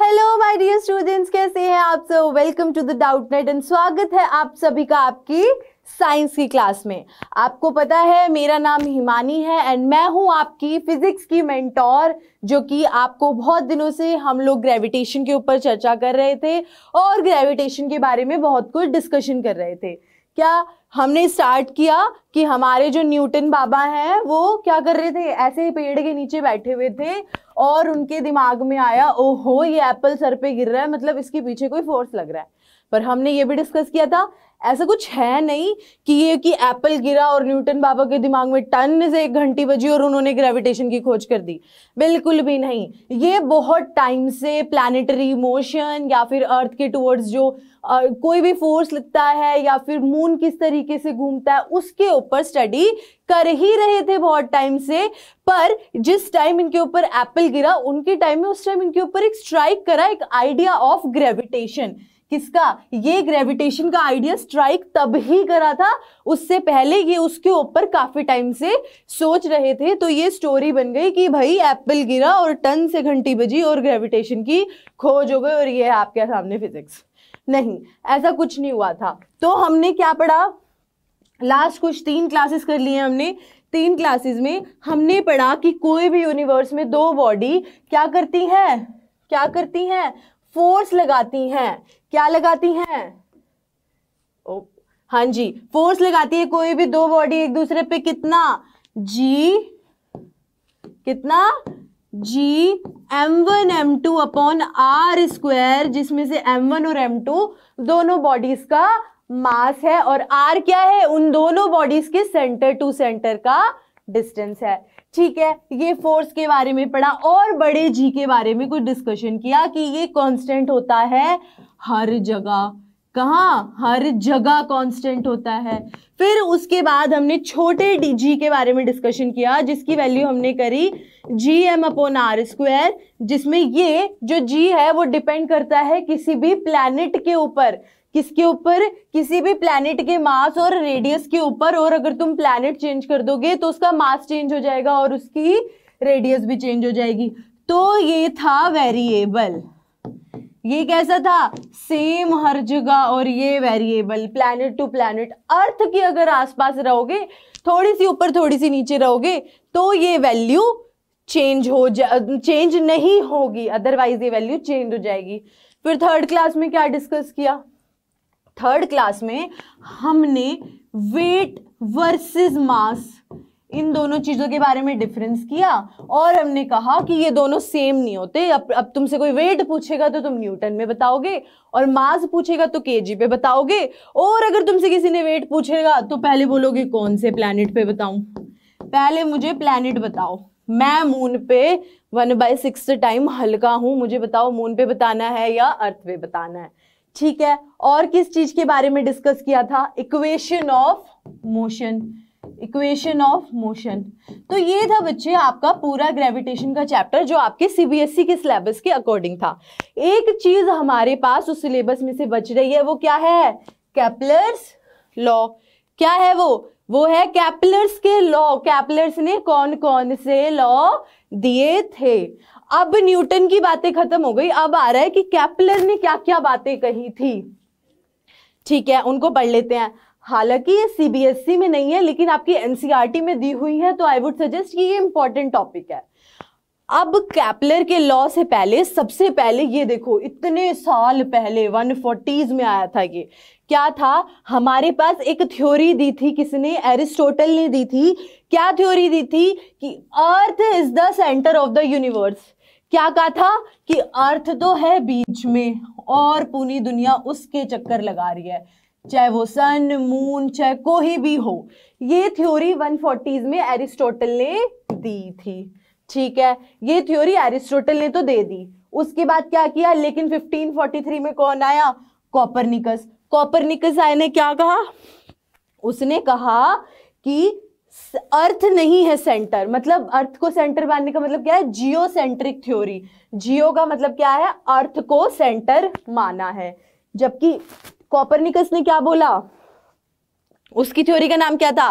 Hello my dear students कैसे हैं आप सब welcome to the Doubtnut and स्वागत है आप सभी का आपकी साइंस की क्लास में आपको पता है मेरा नाम हिमानी है एंड मैं हूं आपकी फिजिक्स की मेंटोर जो कि आपको बहुत दिनों से हम लोग ग्रेविटेशन के ऊपर चर्चा कर रहे थे और ग्रेविटेशन के बारे में बहुत कुछ डिस्कशन कर रहे थे क्या हमने स्टार्ट किया कि हमारे जो न्यूटन बाबा हैं वो क्या कर रहे थे ऐसे ही पेड़ के नीचे बैठे हुए थे और उनके दिमाग में आया ओहो ये एप्पल सर पे गिर रहा है मतलब इसके पीछे कोई फोर्स लग रहा है पर हमने ये भी डिस्कस किया था ऐसा कुछ है नहीं कि ये कि एप्पल गिरा और न्यूटन बाबा के दिमाग में टन से एक घंटी बजी और उन्होंने ग्रेविटेशन की खोज कर दी बिल्कुल भी नहीं ये बहुत टाइम से प्लानिटरी मोशन या फिर अर्थ के टुवर्ड्स जो और कोई भी फोर्स लगता है या फिर मून किस तरीके से घूमता है उसके ऊपर स्टडी कर ही रहे थे बहुत टाइम से पर जिस टाइम इनके ऊपर एप्पल गिरा उनके टाइम में उस टाइम इनके ऊपर एक स्ट्राइक करा एक आइडिया ऑफ ग्रेविटेशन किसका ये ग्रेविटेशन का आइडिया स्ट्राइक तब ही करा था उससे पहले ये उसके ऊपर काफ़ी टाइम से सोच रहे थे तो ये स्टोरी बन गई कि भाई एप्पल गिरा और टन से घंटी बजी और ग्रेविटेशन की खोज हो गई और ये आपके सामने फिजिक्स नहीं ऐसा कुछ नहीं हुआ था तो हमने क्या पढ़ा लास्ट कुछ तीन क्लासेस कर लिए हमने तीन क्लासेस में हमने पढ़ा कि कोई भी यूनिवर्स में दो बॉडी क्या करती है क्या करती हैं फोर्स लगाती हैं क्या लगाती हैं oh, हाँ जी फोर्स लगाती है कोई भी दो बॉडी एक दूसरे पे कितना जी कितना G M one M two upon R square जिसमें से एम वन और एम टू दोनों बॉडीज का मास है और आर क्या है उन दोनों बॉडीज के सेंटर टू सेंटर का डिस्टेंस है ठीक है ये फोर्स के बारे में पढ़ा और बड़े जी के बारे में कुछ डिस्कशन किया कि ये कांस्टेंट होता है हर जगह कहा हर जगह कांस्टेंट होता है फिर उसके बाद हमने छोटे डी जी के बारे में डिस्कशन किया जिसकी वैल्यू हमने करी G M upon R square जिसमें ये जो जी है वो डिपेंड करता है किसी भी प्लैनेट के ऊपर किसके ऊपर किसी भी प्लैनेट के मास और रेडियस के ऊपर और अगर तुम प्लैनेट चेंज कर दोगे तो उसका मास चेंज हो जाएगा और उसकी रेडियस भी चेंज हो जाएगी तो ये था वेरिएबल ये कैसा था सेम हर जगह और ये variable planet to planet Earth की अगर आसपास रहोगे थोड़ी सी ऊपर थोड़ी सी नीचे रहोगे तो ये वैल्यू चेंज हो जा चेंज नहीं होगी अदरवाइज ये वैल्यू चेंज हो जाएगी फिर थर्ड क्लास में क्या डिस्कस किया थर्ड क्लास में हमने वेट वर्सेस मास इन दोनों चीज़ों के बारे में डिफरेंस किया और हमने कहा कि ये दोनों सेम नहीं होते अब अब तुमसे कोई वेट पूछेगा तो तुम न्यूटन में बताओगे और मास पूछेगा तो केजी पे बताओगे और अगर तुमसे किसी ने वेट पूछेगा तो पहले बोलोगे कौन से प्लानिट पे बताऊं पहले मुझे प्लानिट बताओ मैं मून पे वन बाई सिक्स टाइम हल्का हूं मुझे बताओ मून पे बताना है या अर्थ पे बताना है ठीक है और किस चीज के बारे में डिस्कस किया था equation of motion equation of motion तो ये था बच्चे आपका पूरा ग्रेविटेशन का चैप्टर जो आपके सीबीएसई e के सिलेबस के अकॉर्डिंग था एक चीज हमारे पास उस सिलेबस में से बच रही है वो क्या है कैपलर्स लॉ क्या है वो वो है कैपलर्स के लॉ कैपलर्स ने कौन कौन से लॉ दिए थे अब न्यूटन की बातें खत्म हो गई अब आ रहा है कि कैपलर ने क्या क्या बातें कही थी ठीक है उनको पढ़ लेते हैं हालांकि ये सीबीएसई e में नहीं है लेकिन आपकी एनसीईआरटी e में दी हुई है तो आई वुड सजेस्ट कि ये इंपॉर्टेंट टॉपिक है अब कैपलर के लॉ से पहले सबसे पहले ये देखो इतने साल पहले वन फोर्टीज में आया था ये क्या था हमारे पास एक थ्योरी दी थी किसने एरिस्टोटल ने दी थी क्या थ्योरी दी थी कि Earth is the centre of the universe क्या कहा था कि अर्थ तो है बीच में और पूरी दुनिया उसके चक्कर लगा रही है चाहे वो सन मून चाहे कोई भी हो ये थ्योरी वन में एरिस्टोटल ने दी थी ठीक है ये थ्योरी एरिस्टोटल ने तो दे दी उसके बाद क्या किया लेकिन 1543 में कौन आया कॉपरनिकस कॉपरनिकस आए ने क्या कहा उसने कहा कि अर्थ नहीं है सेंटर मतलब अर्थ को सेंटर मानने का मतलब क्या है जियो सेंट्रिक थ्योरी जियो का मतलब क्या है अर्थ को सेंटर माना है जबकि कॉपरनिकस ने क्या बोला उसकी थ्योरी का नाम क्या था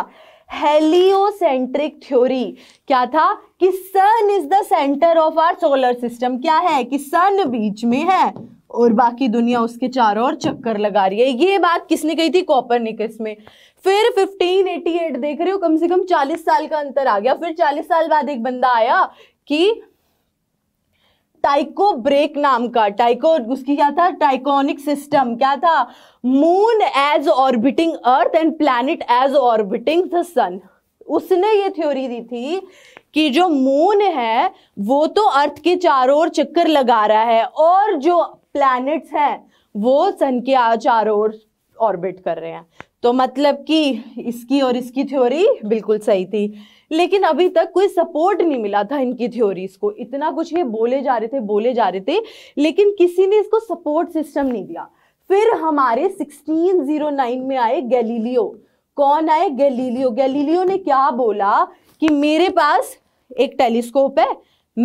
हेलियोसेंट्रिक थ्योरी क्या था कि sun is the centre of our solar system क्या है कि सन बीच में है और बाकी दुनिया उसके चारों ओर चक्कर लगा रही है ये बात किसने कही थी कॉपरनिकस में फिर 1588 देख रहे हो कम से कम 40 साल का अंतर आ गया फिर 40 साल बाद एक बंदा आया कि टाइको ब्रेक नाम का टाइको उसकी क्या था टाइकोनिक सिस्टम क्या था moon as orbiting Earth and planet as orbiting the sun उसने ये थ्योरी दी थी कि जो मून है वो तो अर्थ के चारों ओर चक्कर लगा रहा है और जो प्लैनेट्स हैं वो सन के चारों ओर ऑर्बिट कर रहे हैं तो मतलब कि इसकी और इसकी थ्योरी बिल्कुल सही थी लेकिन अभी तक कोई सपोर्ट नहीं मिला था इनकी थ्योरीज को इतना कुछ ये बोले जा रहे थे बोले जा रहे थे लेकिन किसी ने इसको सपोर्ट सिस्टम नहीं दिया फिर हमारे 1609 में आए गैलीलियो कौन आए गैलीलियो गैलीलियो ने क्या बोला कि मेरे पास एक टेलीस्कोप है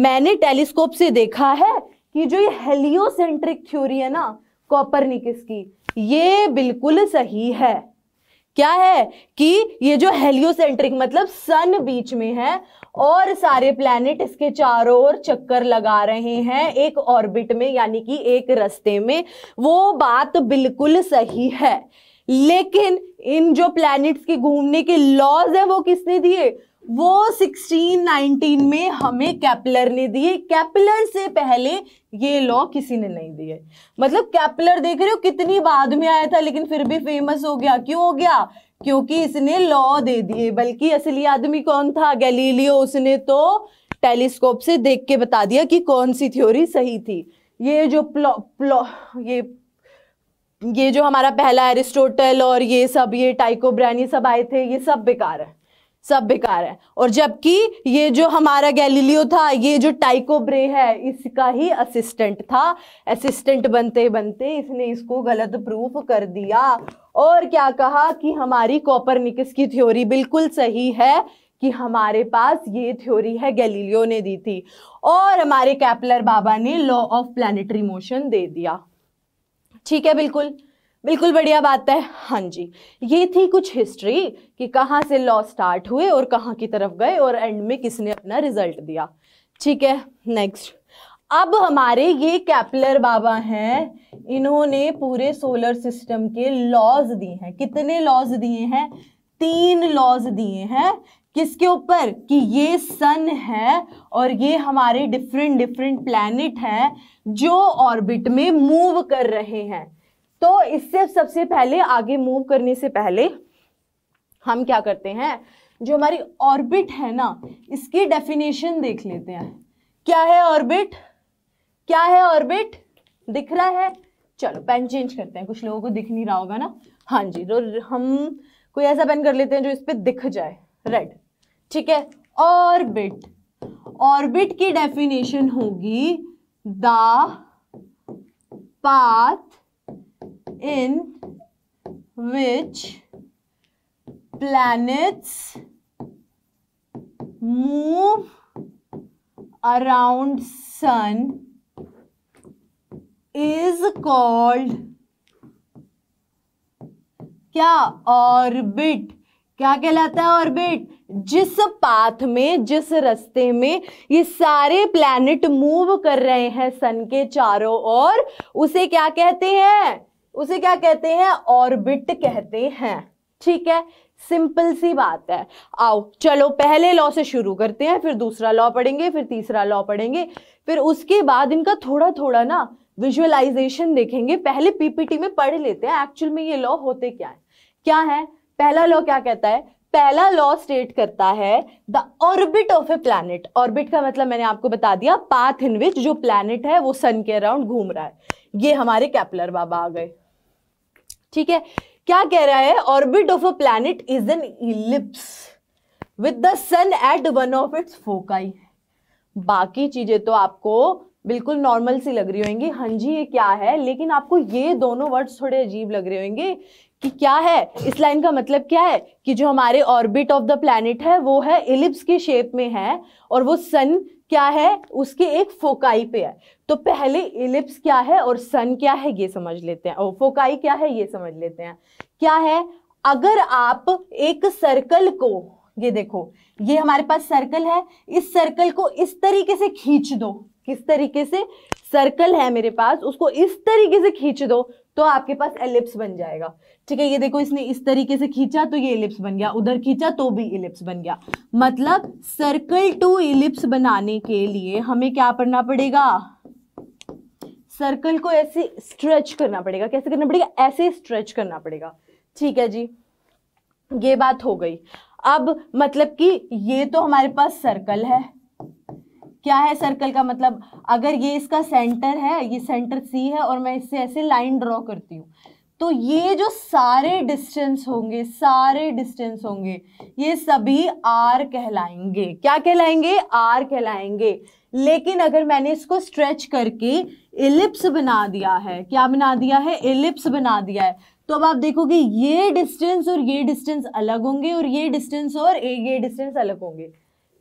मैंने टेलीस्कोप से देखा है कि जो ये हेलियोसेंट्रिक थ्योरी है ना कॉपर की ये बिल्कुल सही है क्या है कि ये जो हेलियोसेंट्रिक मतलब सन बीच में है और सारे प्लैनेट इसके चारों ओर चक्कर लगा रहे हैं एक ऑर्बिट में यानी कि एक रस्ते में वो बात बिल्कुल सही है लेकिन इन जो प्लैनेट्स के घूमने के लॉज है वो किसने दिए वो 1619 में हमें कैपलर ने दिए कैपलर से पहले ये लॉ किसी ने नहीं दिए मतलब कैपलर देख रहे हो कितनी बाद में आया था लेकिन फिर भी फेमस हो गया क्यों हो गया क्योंकि इसने लॉ दे दिए बल्कि असली आदमी कौन था गैलीलियो उसने तो टेलीस्कोप से देख के बता दिया कि कौन सी थ्योरी सही थी ये जो प्लॉ प्लॉ ये ये जो हमारा पहला एरिस्टोटल और ये सब ये टाइको ये सब आए थे ये सब बेकार है सब बेकार है और जबकि ये जो हमारा गैलीलियो था ये जो टाइको ब्रे है इसका ही असिस्टेंट था असिस्टेंट बनते बनते इसने इसको गलत प्रूफ कर दिया और क्या कहा कि हमारी कॉपरनिकस की थ्योरी बिल्कुल सही है कि हमारे पास ये थ्योरी है गैलीलियो ने दी थी और हमारे कैपलर बाबा ने लॉ ऑफ प्लानिटरी मोशन दे दिया ठीक है बिल्कुल बिल्कुल बढ़िया बात है हाँ जी ये थी कुछ हिस्ट्री कि कहाँ से लॉ स्टार्ट हुए और कहाँ की तरफ गए और एंड में किसने अपना रिजल्ट दिया ठीक है नेक्स्ट अब हमारे ये कैपलर बाबा हैं इन्होंने पूरे सोलर सिस्टम के लॉज दिए हैं कितने लॉज दिए हैं तीन लॉज दिए हैं किसके ऊपर कि ये सन है और ये हमारे डिफरेंट डिफरेंट प्लैनेट हैं जो ऑर्बिट में मूव कर रहे हैं तो इससे सबसे पहले आगे मूव करने से पहले हम क्या करते हैं जो हमारी ऑर्बिट है ना इसकी डेफिनेशन देख लेते हैं क्या है ऑर्बिट क्या है ऑर्बिट दिख रहा है चलो पेन चेंज करते हैं कुछ लोगों को दिख नहीं रहा होगा ना हाँ जी तो हम कोई ऐसा पेन कर लेते हैं जो इस पर दिख जाए रेड ठीक है ऑर्बिट ऑर्बिट की डेफिनेशन होगी the path in which planets move around sun is called क्या ऑर्बिट क्या कहलाता है ऑर्बिट जिस पाथ में जिस रास्ते में ये सारे प्लैनेट मूव कर रहे हैं सन के चारों ओर उसे क्या कहते हैं उसे क्या कहते हैं ऑर्बिट कहते हैं ठीक है सिंपल सी बात है आओ चलो पहले लॉ से शुरू करते हैं फिर दूसरा लॉ पढ़ेंगे फिर तीसरा लॉ पढ़ेंगे फिर उसके बाद इनका थोड़ा थोड़ा ना विजुअलाइजेशन देखेंगे पहले पीपीटी में पढ़ लेते हैं एक्चुअल में ये लॉ होते क्या है क्या है पहला लॉ क्या कहता है पहला लॉ स्टेट करता है the orbit of a planet orbit का मतलब मैंने आपको बता दिया पाथ इन विच जो प्लैनेट है वो सन के अराउंड घूम रहा है ये हमारे कैपलर बाबा आ गए ठीक है क्या कह रहा है orbit of a planet is an ellipse with the sun at one of its foci बाकी चीजें तो आपको बिल्कुल नॉर्मल सी लग रही होंगी हाँ जी ये क्या है लेकिन आपको ये दोनों वर्ड्स थोड़े अजीब लग रहे होंगे कि क्या है इस लाइन का मतलब क्या है कि जो हमारे ऑर्बिट ऑफ द प्लैनेट है वो है इलिप्स के शेप में है और वो सन क्या है उसके एक फोकाई पे है तो पहले इलिप्स क्या है और सन क्या है ये समझ लेते हैं और फोकाई क्या है ये समझ लेते हैं क्या है अगर आप एक सर्कल को ये देखो ये हमारे पास सर्कल है इस सर्कल को इस तरीके से खींच दो किस तरीके से सर्कल है मेरे पास उसको इस तरीके से खींच दो तो आपके पास एलिप्स बन जाएगा ठीक है ये देखो इसने इस तरीके से खींचा तो ये इलिप्स बन गया उधर खींचा तो भी इलिप्स बन गया मतलब सर्कल टू इलिप्स बनाने के लिए हमें क्या पढ़ना पड़ेगा सर्कल को ऐसे स्ट्रेच करना पड़ेगा कैसे करना पड़ेगा ऐसे स्ट्रेच करना पड़ेगा ठीक है जी ये बात हो गई अब मतलब कि ये तो हमारे पास सर्कल है क्या है सर्कल का मतलब अगर ये इसका सेंटर है ये सेंटर सी है और मैं इससे ऐसे लाइन ड्रॉ करती हूँ तो ये जो सारे डिस्टेंस होंगे सारे डिस्टेंस होंगे ये सभी आर कहलाएंगे क्या कहलाएंगे आर कहलाएंगे लेकिन अगर मैंने इसको स्ट्रेच करके एलिप्स बना दिया है क्या बना दिया है एलिप्स बना दिया है तो अब आप देखोगे ये डिस्टेंस और ये डिस्टेंस अलग होंगे और ये डिस्टेंस और ये डिस्टेंस अलग होंगे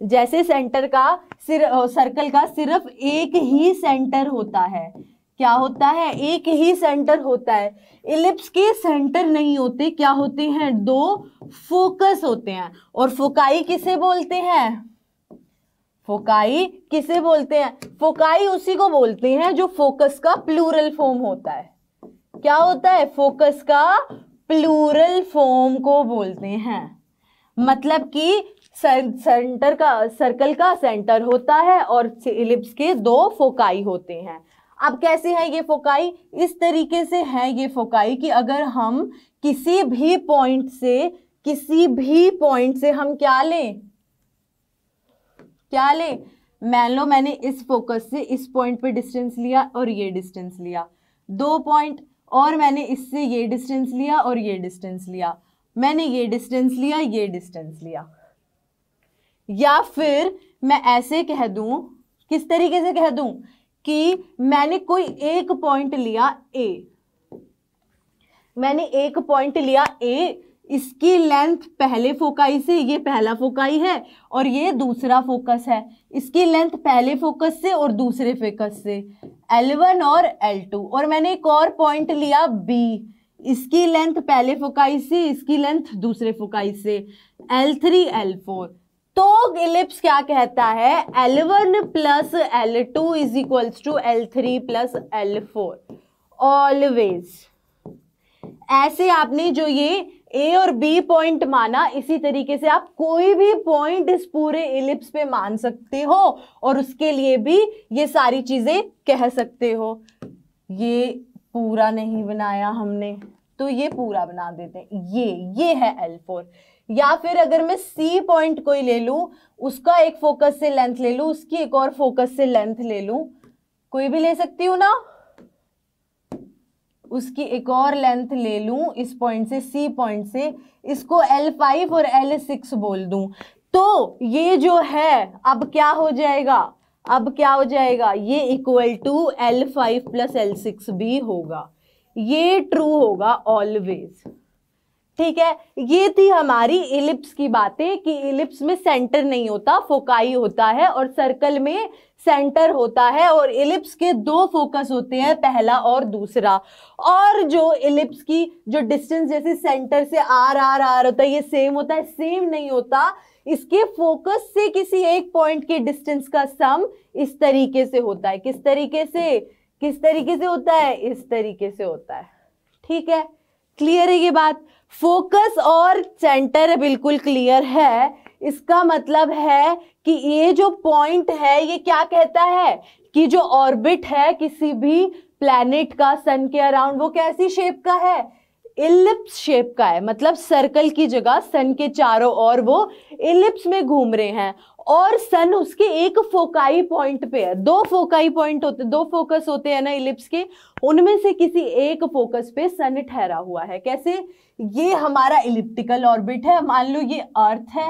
जैसे सेंटर का सिर सर्कल का सिर्फ एक ही सेंटर होता है क्या होता है एक ही सेंटर होता है इलिप्स के सेंटर नहीं होते क्या होते हैं दो फोकस होते हैं और फोकाई किसे बोलते हैं फोकाई किसे बोलते हैं फोकाई उसी को बोलते हैं जो फोकस का प्लूरल फॉर्म होता है क्या होता है फोकस का प्लूरल फॉर्म को बोलते हैं मतलब कि सेंटर का सर्कल का सेंटर होता है और इलिप्स के दो फोकाई होते हैं अब कैसे हैं ये फोकाई इस तरीके से है ये फोकाई कि अगर हम किसी भी पॉइंट से किसी भी पॉइंट से हम क्या लें क्या लें मान लो मैंने इस फोकस से इस पॉइंट पे डिस्टेंस लिया और ये डिस्टेंस लिया दो पॉइंट और मैंने इससे ये डिस्टेंस लिया और ये डिस्टेंस लिया मैंने ये डिस्टेंस लिया ये डिस्टेंस लिया या फिर मैं ऐसे कह दूं किस तरीके से कह दूं कि मैंने कोई एक पॉइंट लिया ए मैंने एक पॉइंट लिया ए इसकी लेंथ पहले फोकाई से ये पहला फोकाई है और ये दूसरा फोकस है इसकी लेंथ पहले फोकस से और दूसरे फोकस से L1 और L2 और मैंने एक और पॉइंट लिया B इसकी लेंथ पहले फोकाई से इसकी लेंथ दूसरे फोकाई से L3 L4 तो इलिप्स क्या कहता है one plus L two is equals to L three plus L four always ऐसे आपने जो ये ए और बी पॉइंट माना इसी तरीके से आप कोई भी पॉइंट इस पूरे इलिप्स पे मान सकते हो और उसके लिए भी ये सारी चीजें कह सकते हो ये पूरा नहीं बनाया हमने तो ये पूरा बना देते हैं ये ये है एल फोर या फिर अगर मैं सी पॉइंट कोई ले लूं उसका एक फोकस से लेंथ ले लूं उसकी एक और फोकस से लेंथ ले लूं कोई भी ले सकती हूं ना उसकी एक और लेंथ ले लूं इस पॉइंट से सी पॉइंट से इसको एल फाइव और एल सिक्स बोल दूं तो ये जो है अब क्या हो जाएगा अब क्या हो जाएगा ये equal to L five plus L six भी होगा ये ट्रू होगा ऑलवेज ठीक है ये थी हमारी इलिप्स की बातें कि इलिप्स में सेंटर नहीं होता फोकाई होता है और सर्कल में सेंटर होता है और इलिप्स के दो फोकस होते हैं पहला और दूसरा और जो इलिप्स की जो डिस्टेंस जैसे सेंटर से आर आर आर होता है ये सेम होता है सेम नहीं होता इसके फोकस से किसी एक पॉइंट के डिस्टेंस का सम इस तरीके से होता है किस तरीके से किस तरीके से होता है इस तरीके से होता है ठीक है क्लियर है ये बात फोकस और सेंटर बिल्कुल क्लियर है इसका मतलब है कि ये जो पॉइंट है ये क्या कहता है कि जो ऑर्बिट है किसी भी प्लैनेट का सन के अराउंड वो कैसी शेप का है इलिप्स शेप का है मतलब सर्कल की जगह सन के चारों ओर वो इलिप्स में घूम रहे हैं और सन उसके एक फोकाई पॉइंट पे है दो फोकाई पॉइंट होते दो फोकस होते हैं ना इलिप्स के उनमें से किसी एक फोकस पे सन ठहरा हुआ है कैसे ये हमारा इलिप्टिकल ऑर्बिट है मान लो ये अर्थ है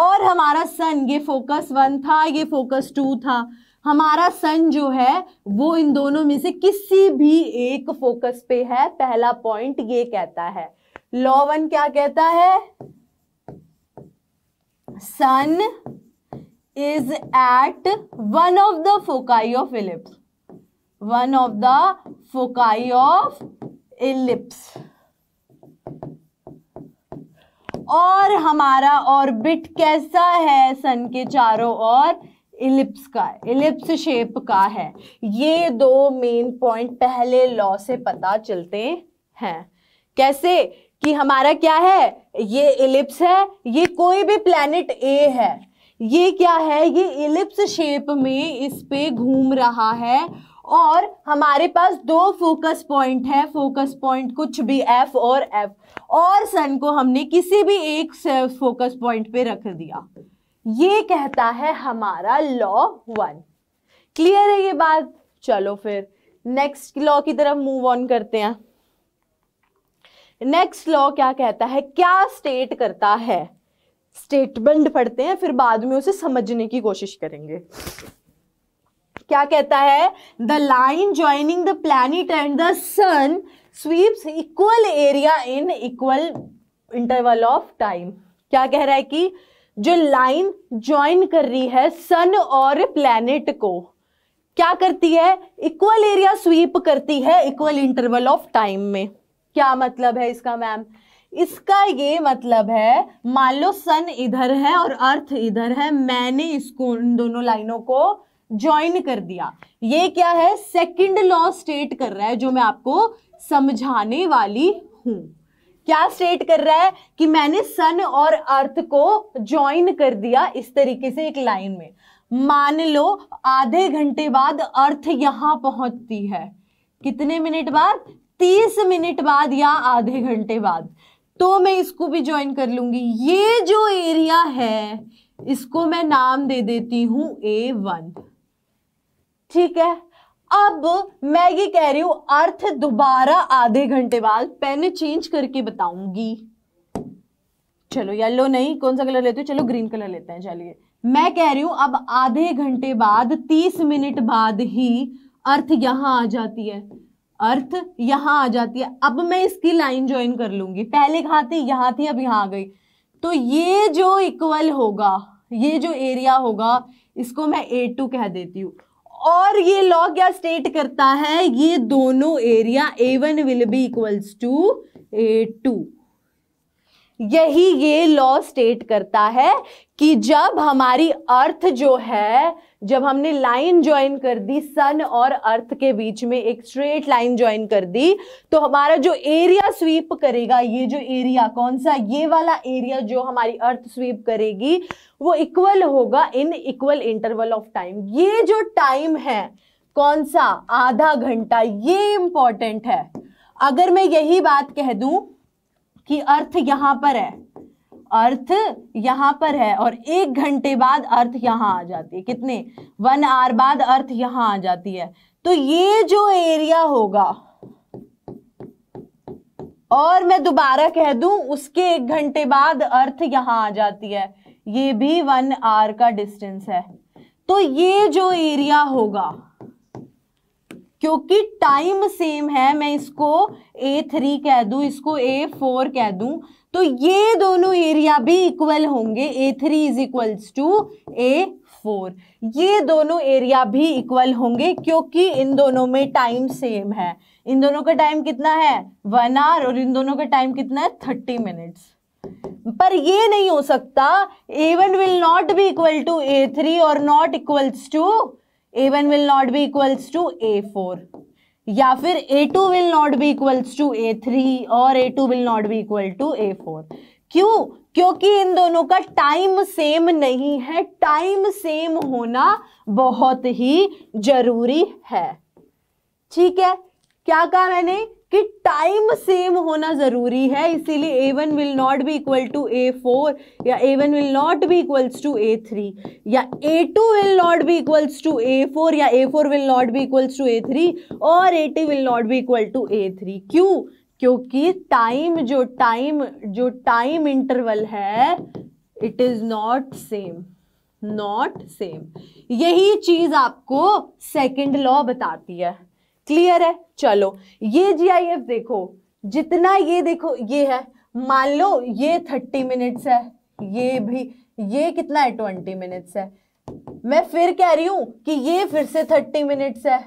और हमारा सन ये फोकस वन था ये फोकस टू था हमारा सन जो है वो इन दोनों में से किसी भी एक फोकस पे है पहला पॉइंट ये कहता है लॉ वन क्या कहता है sun is at one of the foci of ellipse one of the foci of ellipse और हमारा ऑर्बिट कैसा है सन के चारों ओर इलिप्स का इलिप्स शेप का है ये दो मेन पॉइंट पहले लॉ से पता चलते हैं कैसे कि हमारा क्या है ये इलिप्स है ये कोई भी प्लेनेट ए है ये क्या है ये इलिप्स शेप में इस पे घूम रहा है और हमारे पास दो फोकस पॉइंट है फोकस पॉइंट कुछ भी एफ और एफ और सन को हमने किसी भी एक फोकस पॉइंट पे रख दिया ये कहता है हमारा लॉ वन क्लियर है ये बात चलो फिर नेक्स्ट लॉ की तरफ मूव ऑन करते हैं नेक्स्ट लॉ क्या कहता है क्या स्टेट करता है स्टेटमेंट पढ़ते हैं फिर बाद में उसे समझने की कोशिश करेंगे क्या कहता है the line joining the planet and the sun sweeps equal area in equal interval of time क्या कह रहा है कि जो लाइन ज्वाइन कर रही है सन और प्लैनेट को क्या करती है इक्वल एरिया स्वीप करती है इक्वल इंटरवल ऑफ टाइम में क्या मतलब है इसका मैम इसका ये मतलब है मान लो सन इधर है और अर्थ इधर है मैंने इसको इन दोनों लाइनों को ज्वाइन कर दिया ये क्या है सेकंड लॉ स्टेट कर रहा है जो मैं आपको समझाने वाली हूं क्या स्टेट कर रहा है कि मैंने सन और अर्थ को ज्वाइन कर दिया इस तरीके से एक लाइन में मान लो आधे घंटे बाद अर्थ यहां पहुंचती है कितने मिनट बाद तीस मिनट बाद या आधे घंटे बाद तो मैं इसको भी ज्वाइन कर लूंगी ये जो एरिया है इसको मैं नाम दे देती हूं ए वन ठीक है अब मैं ये कह रही हूं अर्थ दोबारा आधे घंटे बाद पेन चेंज करके बताऊंगी चलो येलो नहीं कौन सा कलर लेते हो चलो ग्रीन कलर लेते हैं चलिए मैं कह रही हूं अब आधे घंटे बाद तीस मिनट बाद ही अर्थ यहां आ जाती है अर्थ यहां आ जाती है अब मैं इसकी लाइन ज्वाइन कर लूंगी पहले कहा थी यहां थी अब यहां आ गई तो ये जो इक्वल होगा ये जो एरिया होगा इसको मैं ए टू कह देती हूं और ये लॉ क्या स्टेट करता है ये दोनों area A one will be equals to A two यही ये लॉ स्टेट करता है कि जब हमारी अर्थ जो है जब हमने लाइन ज्वाइन कर दी सन और अर्थ के बीच में एक स्ट्रेट लाइन ज्वाइन कर दी तो हमारा जो एरिया स्वीप करेगा ये जो एरिया कौन सा ये वाला एरिया जो हमारी अर्थ स्वीप करेगी वो इक्वल होगा in equal interval of time ये जो टाइम है कौन सा आधा घंटा ये इंपॉर्टेंट है अगर मैं यही बात कह दूं कि अर्थ यहां पर है अर्थ यहां पर है और एक घंटे बाद अर्थ यहां आ जाती है कितने वन आर बाद अर्थ यहां आ जाती है तो ये जो एरिया होगा और मैं दोबारा कह दू उसके एक घंटे बाद अर्थ यहां आ जाती है ये भी वन आर का डिस्टेंस है तो ये जो एरिया होगा क्योंकि टाइम सेम है मैं इसको ए थ्री कह दूं इसको ए फोर कह दूं तो ये दोनों एरिया भी इक्वल होंगे A three is equals to A four ये दोनों एरिया भी इक्वल होंगे क्योंकि इन दोनों में टाइम सेम है इन दोनों का टाइम कितना है वन आवर और इन दोनों का टाइम कितना है थर्टी मिनट्स पर ये नहीं हो सकता A one will not be equal to A three और not equals to A one will not be equals to A four या फिर A two will not be equals to A three और A two will not be equal to A four क्यों क्योंकि इन दोनों का time same नहीं है time same होना बहुत ही जरूरी है ठीक है क्या कहा मैंने कि टाइम सेम होना ज़रूरी है इसीलिए A one will not be equal to A four या A one will not be equals to A three या A two will not be equals to A four या A four will not be equals to A three और A two will not be equal to A three क्यों क्योंकि time जो time जो time interval है it is not same not same यही चीज़ आपको second law बताती है क्लियर है चलो ये जीआईएफ देखो जितना ये देखो ये है मान लो ये थर्टी मिनट्स है ये भी ये कितना है ट्वेंटी मिनट्स है मैं फिर कह रही हूं कि ये फिर से थर्टी मिनट्स है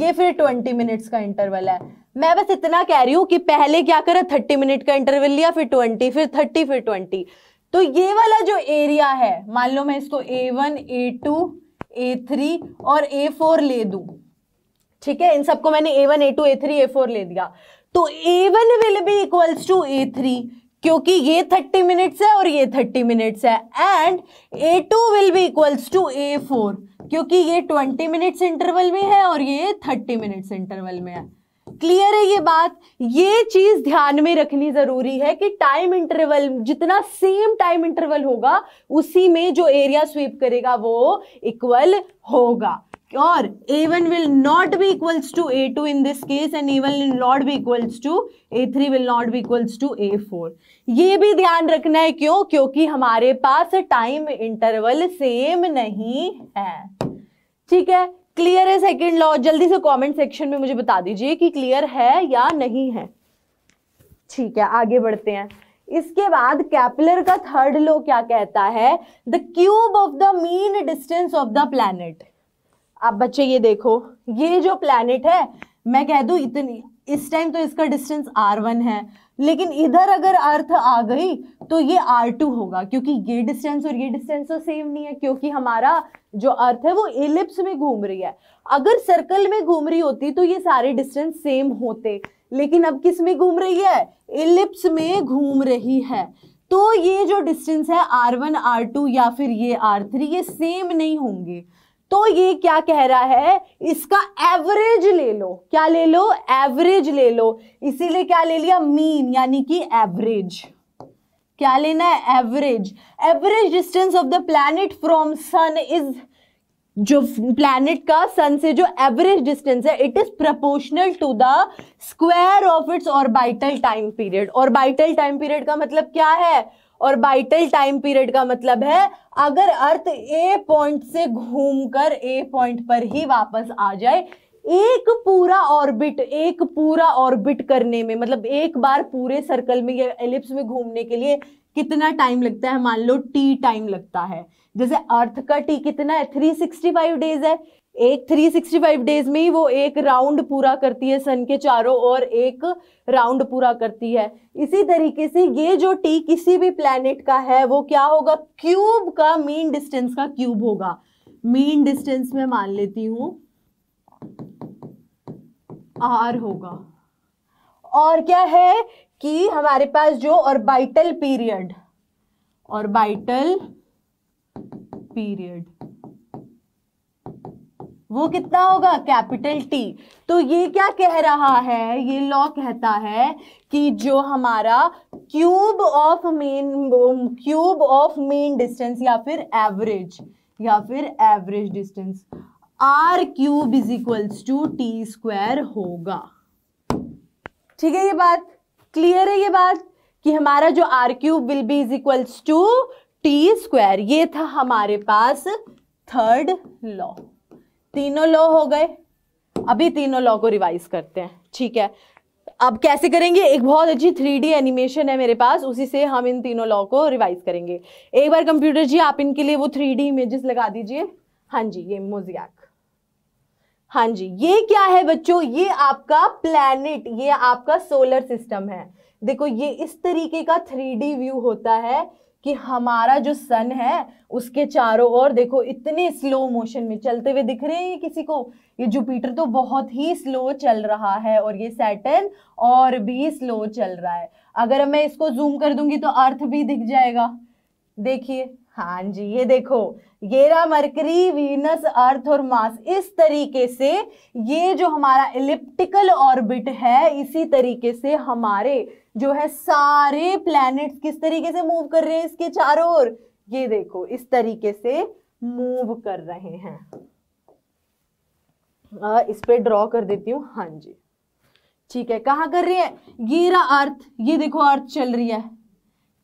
ये फिर ट्वेंटी मिनट्स का इंटरवल है मैं बस इतना कह रही हूं कि पहले क्या करा थर्टी मिनट का इंटरवल लिया फिर ट्वेंटी फिर थर्टी फिर ट्वेंटी तो ये वाला जो एरिया है मान लो मैं इसको A one A two A three और ए फोर ले दू ठीक है इन सबको मैंने A one A two A three A four ले दिया तो A one will be equals to A three क्योंकि ये थर्टी मिनट्स है और ये थर्टी मिनट्स है and A two will be equals to A four क्योंकि ये ट्वेंटी मिनट्स इंटरवल में है और ये थर्टी मिनट्स इंटरवल में है क्लियर है ये बात ये चीज ध्यान में रखनी जरूरी है कि टाइम इंटरवल जितना सेम टाइम इंटरवल होगा उसी में जो एरिया स्वीप करेगा वो इक्वल होगा be equals to A two in this case and A one will not be equals to A three will not be equals to A four ये भी ध्यान रखना है क्यों क्योंकि हमारे पास टाइम इंटरवल सेम नहीं है ठीक है क्लियर है सेकेंड लॉ जल्दी से कमेंट सेक्शन में मुझे बता दीजिए कि क्लियर है या नहीं है ठीक है आगे बढ़ते हैं इसके बाद कैपलर का थर्ड लॉ क्या कहता है the cube of the mean distance of the planet आप बच्चे ये देखो ये जो प्लैनेट है मैं कह दू इतनी इस टाइम तो इसका डिस्टेंस आर वन है लेकिन इधर अगर अर्थ आ गई तो ये आर टू होगा क्योंकि ये डिस्टेंस और ये डिस्टेंस तो सेम नहीं है क्योंकि हमारा जो अर्थ है वो एलिप्स में घूम रही है अगर सर्कल में घूम रही होती तो ये सारे डिस्टेंस सेम होते लेकिन अब किस में घूम रही है एलिप्स में घूम रही है तो ये जो डिस्टेंस है आर वन आर टू या फिर ये आर थ्री ये सेम नहीं होंगे तो ये क्या कह रहा है इसका एवरेज ले लो क्या ले लो एवरेज ले लो इसीलिए क्या ले लिया मीन यानी कि एवरेज क्या लेना है average average distance of the planet from sun is जो प्लैनेट का सन से जो एवरेज डिस्टेंस है it is proportional to the square of its orbital time period orbital time period का मतलब क्या है और बाइटल टाइम पीरियड का मतलब है अगर अर्थ ए पॉइंट से घूमकर ए पॉइंट पर ही वापस आ जाए एक पूरा ऑर्बिट एक पूरा ऑर्बिट करने में मतलब एक बार पूरे सर्कल में या एलिप्स में घूमने के लिए कितना टाइम लगता है मान लो टी टाइम लगता है जैसे अर्थ का टी कितना है 365 डेज है एक 365 डेज में ही वो एक राउंड पूरा करती है सन के चारों और एक राउंड पूरा करती है इसी तरीके से ये जो टी किसी भी प्लेनेट का है वो क्या होगा क्यूब का मीन डिस्टेंस का क्यूब होगा मीन डिस्टेंस में मान लेती हूं आर होगा और क्या है कि हमारे पास जो ऑर्बिटल पीरियड ऑर्बिटल पीरियड वो कितना होगा कैपिटल टी तो ये क्या कह रहा है ये लॉ कहता है कि जो हमारा cube of mean cube of mean distance या फिर एवरेज या फिर average distance R cube is equals to T square होगा ठीक है ये बात क्लियर है ये बात कि हमारा जो R cube will be is equals to T square ये था हमारे पास थर्ड लॉ तीनों लॉ हो गए अभी तीनों लॉ को रिवाइज करते हैं ठीक है अब कैसे करेंगे एक बहुत अच्छी थ्री डी एनिमेशन है मेरे पास उसी से हम इन तीनों लॉ को रिवाइज करेंगे एक बार कंप्यूटर जी आप इनके लिए वो थ्री डी इमेजेस लगा दीजिए हाँ जी ये मोजियाक हाँ जी ये क्या है बच्चों ये आपका प्लैनेट ये आपका सोलर सिस्टम है देखो ये इस तरीके का थ्री व्यू होता है कि हमारा जो सन है उसके चारों ओर देखो इतने स्लो मोशन में चलते हुए दिख रहे हैं ये किसी को ये जुपिटर तो बहुत ही स्लो चल रहा है और ये सैटर्न और भी स्लो चल रहा है अगर मैं इसको जूम कर दूंगी तो अर्थ भी दिख जाएगा देखिए हाँ जी ये देखो ये रहा मरकरी वीनस अर्थ और मास इस तरीके से ये जो हमारा इलिप्टिकल ऑर्बिट है इसी तरीके से हमारे जो है सारे प्लैनेट्स किस तरीके से मूव कर रहे हैं इसके चारों ओर ये देखो इस तरीके से मूव कर रहे हैं आ, इस पे ड्रॉ कर देती हूँ हाँ जी ठीक है कहाँ कर रही है ये रहा अर्थ ये देखो अर्थ चल रही है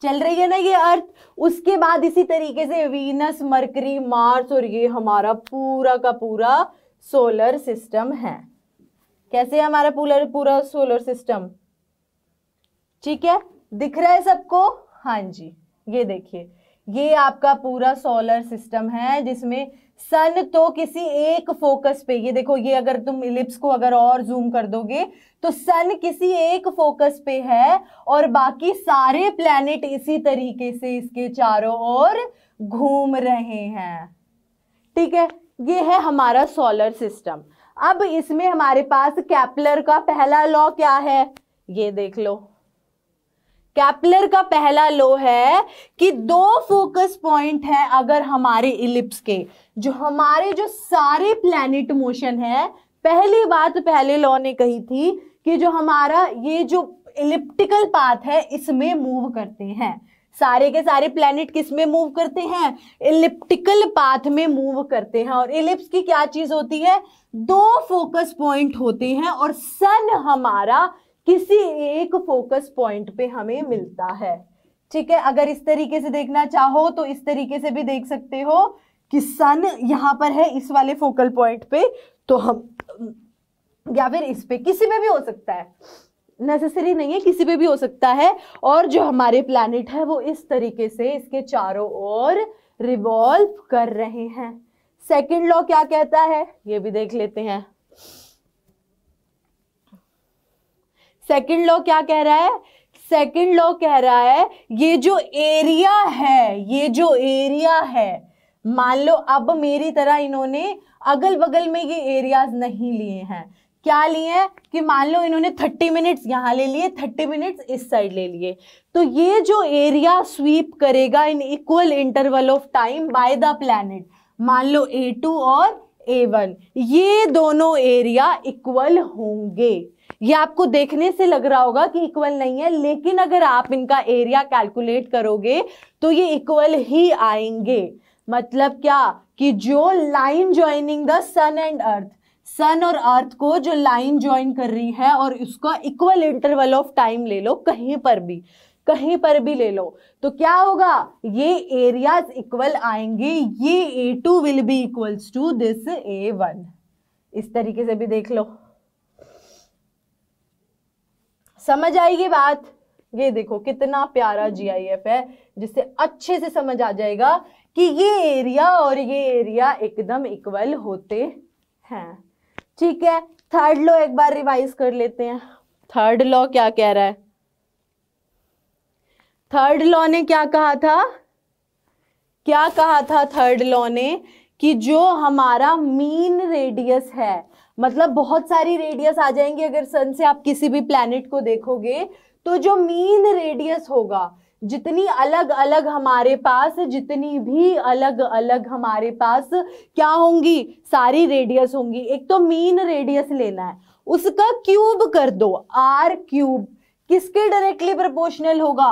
चल रही है ना ये अर्थ उसके बाद इसी तरीके से वीनस मरकरी मार्स और ये हमारा पूरा का पूरा सोलर सिस्टम है कैसे हमारा पूरा पूरा सोलर सिस्टम ठीक है दिख रहा है सबको हाँ जी ये देखिए ये आपका पूरा सोलर सिस्टम है जिसमें सन तो किसी एक फोकस पे ये देखो ये अगर तुम इलिप्स को अगर और जूम कर दोगे तो सन किसी एक फोकस पे है और बाकी सारे प्लैनेट इसी तरीके से इसके चारों ओर घूम रहे हैं ठीक है ये है हमारा सोलर सिस्टम अब इसमें हमारे पास कैपलर का पहला लॉ क्या है ये देख लो कैपलर का पहला लो है कि दो फोकस पॉइंट है अगर हमारे इलिप्स के जो हमारे जो सारे प्लैनेट मोशन है पहली बात तो पहले लॉ ने कही थी कि जो हमारा ये जो इलिप्टिकल पाथ है इसमें मूव करते हैं सारे के सारे प्लेनेट किस में मूव करते हैं इलिप्टिकल पाथ में मूव करते हैं और इलिप्स की क्या चीज होती है दो फोकस पॉइंट होते हैं और सन हमारा किसी एक फोकस पॉइंट पे हमें हम्म। मिलता है ठीक है अगर इस तरीके से देखना चाहो तो इस तरीके से भी देख सकते हो कि सन यहाँ पर है इस वाले फोकल पॉइंट पे तो हम या फिर इस पे किसी पे भी हो सकता है नेसेसरी नहीं है किसी पे भी हो सकता है और जो हमारे प्लानिट है वो इस तरीके से इसके चारों ओर रिवॉल्व कर रहे हैं सेकेंड लॉ क्या कहता है ये भी देख लेते हैं सेकंड लॉ क्या कह रहा है सेकंड लॉ कह रहा है ये जो एरिया है ये जो एरिया है मान लो अब मेरी तरह इन्होंने अगल बगल में ये एरियाज नहीं लिए हैं क्या लिए हैं कि मान लो इन्होंने थर्टी मिनट्स यहाँ ले लिए थर्टी मिनट्स इस साइड ले लिए तो ये जो एरिया स्वीप करेगा in equal interval of time by the planet मान लो ए टू और ए वन ये दोनों एरिया इक्वल होंगे ये आपको देखने से लग रहा होगा कि इक्वल नहीं है लेकिन अगर आप इनका एरिया कैलकुलेट करोगे तो ये इक्वल ही आएंगे मतलब क्या कि जो line joining the sun and Earth sun और अर्थ को जो लाइन ज्वाइन कर रही है और उसका इक्वल इंटरवल ऑफ टाइम ले लो कहीं पर भी कहीं पर भी ले लो तो क्या होगा ये एरियाज इक्वल आएंगे ये A two will be equals to this A one इस तरीके से भी देख लो समझ आएगी बात ये देखो कितना प्यारा जीआईएफ है जिससे अच्छे से समझ आ जाएगा कि ये एरिया और ये एरिया एकदम इक्वल होते हैं ठीक है थर्ड लॉ एक बार रिवाइज कर लेते हैं थर्ड लॉ क्या कह रहा है थर्ड लॉ ने क्या कहा था क्या कहा था थर्ड लॉ ने कि जो हमारा मीन रेडियस है मतलब बहुत सारी रेडियस आ जाएंगी अगर सन से आप किसी भी प्लैनेट को देखोगे तो जो मीन रेडियस होगा जितनी अलग अलग हमारे पास जितनी भी अलग अलग हमारे पास क्या होंगी सारी रेडियस होंगी एक तो मीन रेडियस लेना है उसका क्यूब कर दो आर क्यूब किसके डायरेक्टली प्रोपोर्शनल होगा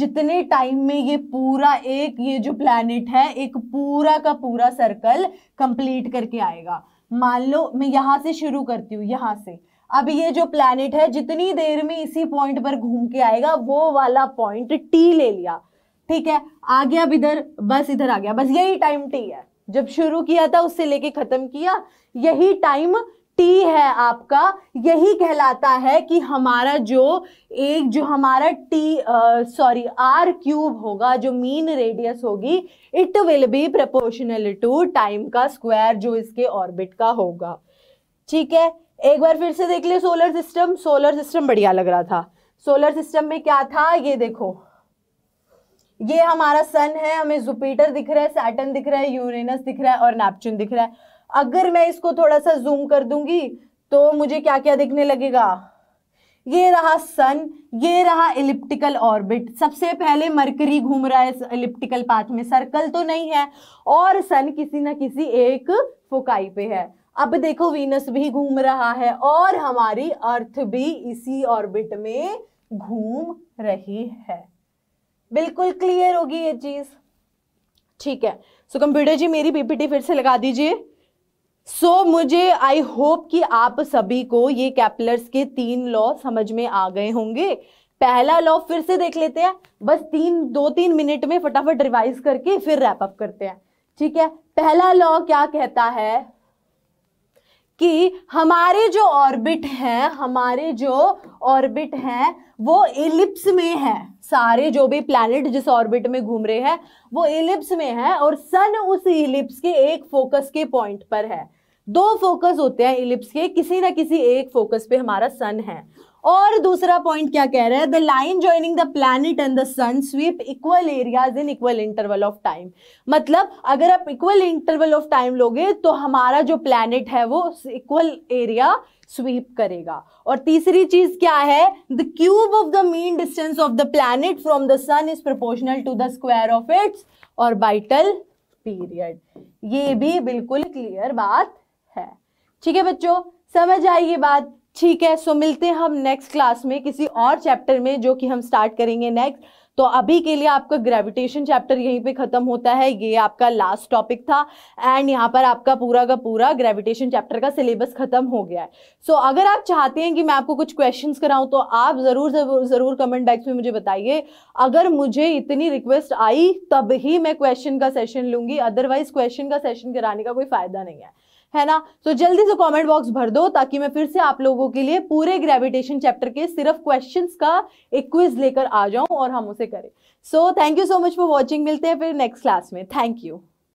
जितने टाइम में ये पूरा एक ये जो प्लैनेट है एक पूरा का पूरा सर्कल कंप्लीट करके आएगा मान लो मैं यहां से शुरू करती हूँ यहां से अब ये जो प्लैनेट है जितनी देर में इसी पॉइंट पर घूम के आएगा वो वाला पॉइंट टी ले लिया ठीक है आ गया अब इधर बस इधर आ गया बस यही टाइम टी है जब शुरू किया था उससे लेके खत्म किया यही टाइम टी है आपका यही कहलाता है कि हमारा जो एक जो हमारा टी सॉरी आर क्यूब होगा जो मीन रेडियस होगी it will be proportional to time का स्क्वायर जो इसके ऑर्बिट का होगा ठीक है एक बार फिर से देख ले सोलर सिस्टम सोलर सिस्टम बढ़िया लग रहा था सोलर सिस्टम में क्या था ये देखो ये हमारा सन है हमें जुपिटर दिख रहा है सैटन दिख रहा है यूरेनस दिख रहा है और नेपच्यून दिख रहा है अगर मैं इसको थोड़ा सा जूम कर दूंगी तो मुझे क्या क्या दिखने लगेगा ये रहा सन ये रहा इलिप्टिकल ऑर्बिट सबसे पहले मरकरी घूम रहा है इलिप्टिकल पाथ में सर्कल तो नहीं है और सन किसी ना किसी एक फोकाई पे है अब देखो वीनस भी घूम रहा है और हमारी अर्थ भी इसी ऑर्बिट में घूम रही है बिल्कुल क्लियर होगी ये चीज ठीक है सो so, कंप्यूटर जी मेरी पीपीटी फिर से लगा दीजिए सो so, मुझे आई होप कि आप सभी को ये कैपलर्स के तीन लॉ समझ में आ गए होंगे पहला लॉ फिर से देख लेते हैं बस तीन दो तीन मिनट में फटाफट रिवाइज करके फिर रैप अप करते हैं ठीक है पहला लॉ क्या कहता है कि हमारे जो ऑर्बिट हैं हमारे जो ऑर्बिट हैं वो इलिप्स में है सारे जो भी प्लैनेट जिस ऑर्बिट में घूम रहे हैं वो इलिप्स में है और सन उस इलिप्स के एक फोकस के पॉइंट पर है दो फोकस होते हैं इलिप्स के किसी ना किसी एक फोकस पे हमारा सन है और दूसरा पॉइंट क्या कह रहा है the line joining the planet and the sun sweep equal areas in equal interval of time मतलब अगर आप इक्वल इंटरवल ऑफ टाइम लोगे तो हमारा जो प्लैनेट है वो इक्वल एरिया स्वीप करेगा और तीसरी चीज क्या है the cube of the mean distance of the planet from the sun is proportional to the square of its orbital period ये भी बिल्कुल क्लियर बात ठीक है बच्चों समझ आई ये बात ठीक है सो मिलते हैं हम नेक्स्ट क्लास में किसी और चैप्टर में जो कि हम स्टार्ट करेंगे नेक्स्ट तो अभी के लिए आपका ग्रेविटेशन चैप्टर यहीं पे ख़त्म होता है ये आपका लास्ट टॉपिक था एंड यहाँ पर आपका पूरा का पूरा ग्रेविटेशन चैप्टर का सिलेबस ख़त्म हो गया है सो so, अगर आप चाहते हैं कि मैं आपको कुछ क्वेश्चंस कराऊं तो आप ज़रूर ज़रूर ज़रूर कमेंट बॉक्स में मुझे बताइए अगर मुझे इतनी रिक्वेस्ट आई तब ही मैं क्वेश्चन का सेशन लूंगी अदरवाइज़ क्वेश्चन का सेशन कराने का कोई फ़ायदा नहीं है है ना तो जल्दी से कमेंट बॉक्स भर दो ताकि मैं फिर से आप लोगों के लिए पूरे ग्रेविटेशन चैप्टर के सिर्फ क्वेश्चंस का एक क्विज लेकर आ जाऊं और हम उसे करें so thank you so much for watching मिलते हैं फिर नेक्स्ट क्लास में थैंक यू